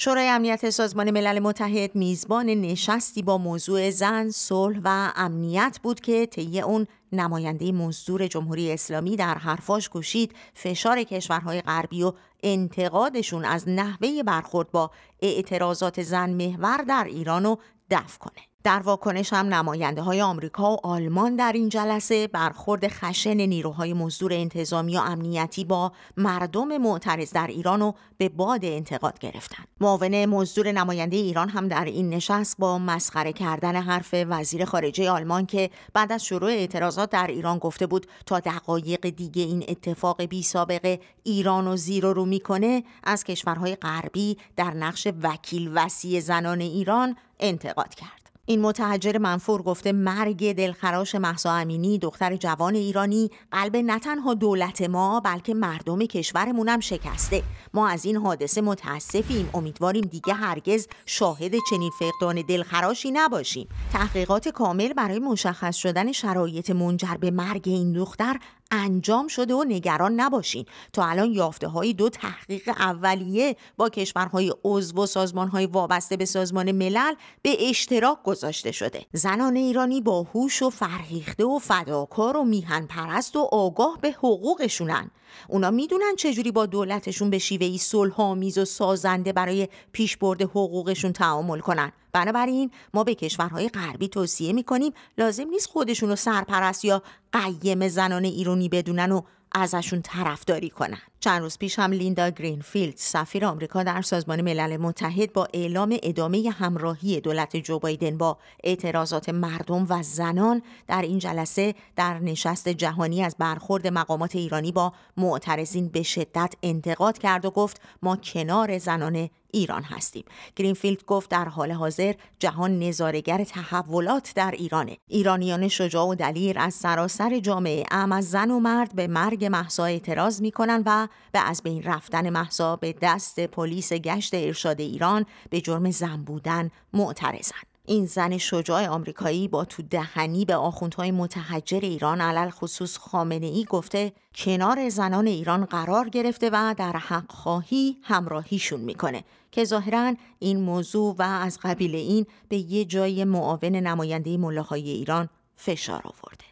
شورای امنیت سازمان ملل متحد میزبان نشستی با موضوع زن، صلح و امنیت بود که طی اون نماینده مزدور جمهوری اسلامی در حرفاش گوشید فشار کشورهای غربی و انتقادشون از نحوه برخورد با اعتراضات زن محور در ایران رو دفع کنه. در واکنش هم نماینده های آمریکا و آلمان در این جلسه برخورد خشن نیروهای مزدور انتظامی و امنیتی با مردم معترض در ایران و به باد انتقاد گرفتند. معاون مزدور نماینده ایران هم در این نشست با مسخره کردن حرف وزیر خارجه آلمان که بعد از شروع اعتراضات در ایران گفته بود تا دقایق دیگه این اتفاق بی سابقه ایران و زیر رو میکنه از کشورهای غربی در نقش وکیل وسیع زنان ایران انتقاد کرد. این متحجر منفور گفته مرگ دلخراش محسا امینی دختر جوان ایرانی قلب نه تنها دولت ما بلکه مردم کشورمون هم شکسته ما از این حادثه متاسفیم امیدواریم دیگه هرگز شاهد چنین فقدان دلخراشی نباشیم تحقیقات کامل برای مشخص شدن شرایط منجر به مرگ این دختر انجام شده و نگران نباشین تا الان یافته های دو تحقیق اولیه با کشورهای عضو و سازمان های وابسته به سازمان ملل به اشتراک گذاشته شده زنان ایرانی با هوش و فرهیخته و فداکار و میهن پرست و آگاه به حقوقشونن اونا میدونن چجوری با دولتشون به شیوهی صلحآمیز و سازنده برای پیشبرد حقوقشون تعامل کنن بنابراین ما به کشورهای غربی توصیه میکنیم لازم نیست خودشون رو سرپرست یا قیم زنان ایرانی بدونن و ازشون طرفداری کنن چند روز پیش هم لیندا گرینفیلد سفیر آمریکا در سازمان ملل متحد با اعلام ادامه همراهی دولت جو بایدن با اعتراضات مردم و زنان در این جلسه در نشست جهانی از برخورد مقامات ایرانی با معترضین به شدت انتقاد کرد و گفت ما کنار زنان ایران هستیم گرینفیلد گفت در حال حاضر جهان نظارگر تحولات در ایرانه ایرانیان شجاع و دلیر از سراسر جامعه اما زن و مرد به مرگ مرگ محسا اعتراض میکنن و به از بین رفتن محسا به دست پلیس گشت ارشاد ایران به جرم زن بودن معترضن این زن شجاع آمریکایی با تو دهنی به آخوندهای متحجر ایران علل خصوص خامنه ای گفته کنار زنان ایران قرار گرفته و در حق خواهی همراهیشون میکنه که ظاهرا این موضوع و از قبیل این به یه جای معاون نماینده ملاهای ایران فشار آورده.